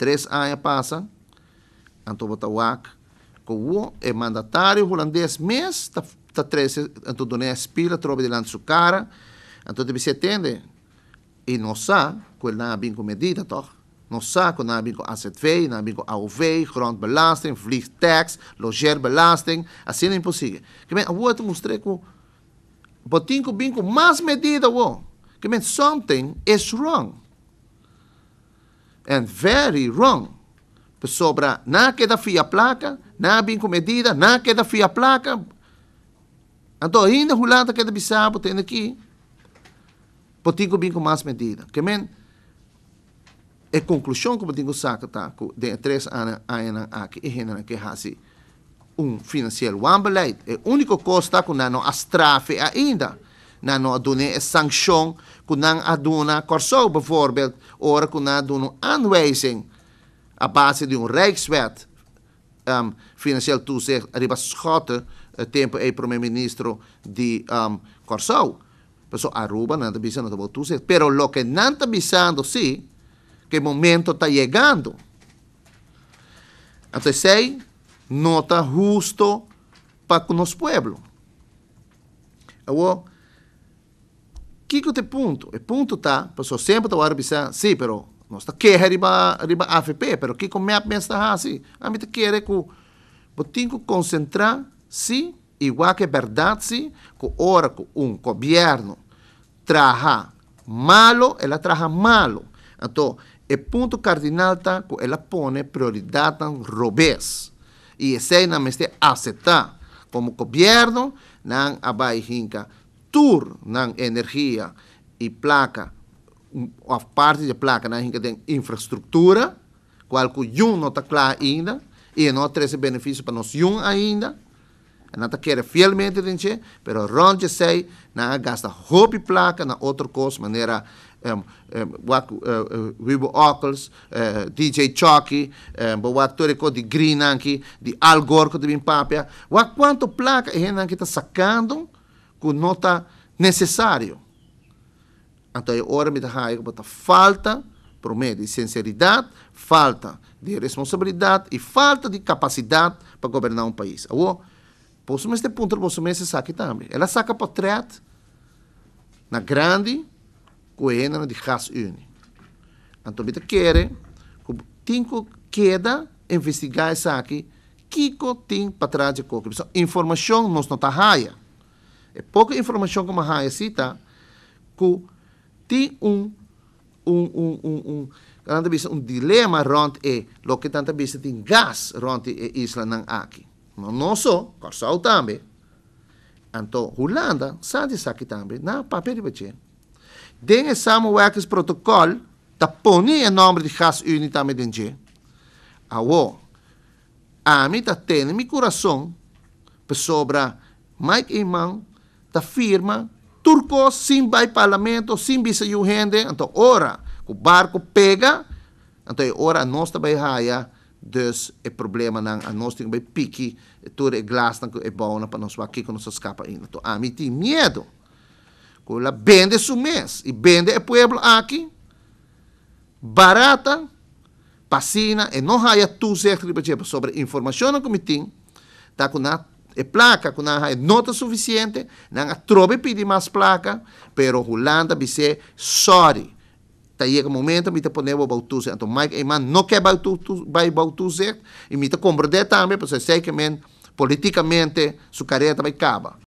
Três anos passam, então Botawak, com o é mandatário holandês mês, tá, tá três, então doné as pila, tropa de sua cara, então deve se atender. E não sabe, com ele não bem com medida, toch? Não sabe, com não bem com AZV, não bem com AOV, grondbelasting, loger logeerbelasting, assim não é impossível. Que bem, eu te mostrei que botinho bem com mais medida, que bem, something is wrong and very wrong. sobre na queda fia placa, na bem comedida, na queda fia placa. Então ainda hulada queda bisabo tem aqui. Potigo bem com mais medida. Que men a é conclusão que potigo saca tá de três anos a ena a que hena que hasi um financeiro um beleid. É único costa tá, com não astrafe ainda. no adune e sanction kunang aduna korso bijvoorbeeld or kuna doen aanwijzing a base van un rijkswet um, financieel toezicht arriba schotten uh, tempo e premier ministro di um, Corso Pero Aruba no está avisando de todos Pero lo que nanta está avisando, sí, que momento ta llegando. Entonces, seis, no está justo para con los pueblos. Agora, que Kiko te ponto. E ponto tá, pessoal sempre tá agora pensando, sim, pero nós tá quer riba riba AFP, pero com me pensa assim. A mim te quer que eu tenho que concentrar se igual que verdade se que ora que um governo traja malo, ela traja malo. Então, o ponto cardinal tá que ela põe prioridade no robês. E esse é na mestre aceitar como governo, não abai hinka tur ng energia e placa, a parte de placa na gente tem infraestrutura, qual que um não está claro ainda, e não traz benefício para nós um ainda, não está querendo fielmente, gente, mas ronde sei, na gasta hobby placa, na outra coisa, maneira um, um, wak, uh, eh, eh, Vivo Ockles, uh, eh, DJ Chucky, um, wak toreko de Green anki, de Al Gore que de Bimpapia, wak quanto placa a gente está sacando que não está necessário. Então, agora me dá a falta, por meio de sinceridade, falta de responsabilidade e falta de capacidade para governar um país. Agora, posso me este ponto posso me saque também. Ela saca para trás na grande coena de raça une. Então, me quer que que queda investigar isso aqui. que tem para trás de qualquer pessoa. Informação nós não está raia é pouca informação que Mahaya cita, que tem um, um, um, um, um, um dilema rond e lo que tanta vez tem gás rond e isla não aqui. Não, não só, Corsau também. Então, Holanda, sabe isso aqui também, na papel de bacê. Den é Samuel's protocolo, tá poni o nome de gás unita medendê. Awo, a mim está tendo meu coração, sobre Mike Imam, da firma Turco sim vai parlamento, sim bisa o gente. Então, ora, o barco pega, então, ora, nós também raia, dus o é problema não, a nós também pique, tudo é glass, não é bom, para nós aqui, que nós escapa ainda. Então, a mim tem medo. Ela vende su mês, e vende o é pueblo aqui, barata, passina, e não raia tu certo, sobre informação que me tem, tá com na placa que não é nota suficiente, não trove pedir mais placa, pero Holanda disse, sorry, tá aí o momento, me pone o bautuzet, então Mike Eiman não quer bautuzet, e me compreende também, porque sei que politicamente sua carreira também acaba.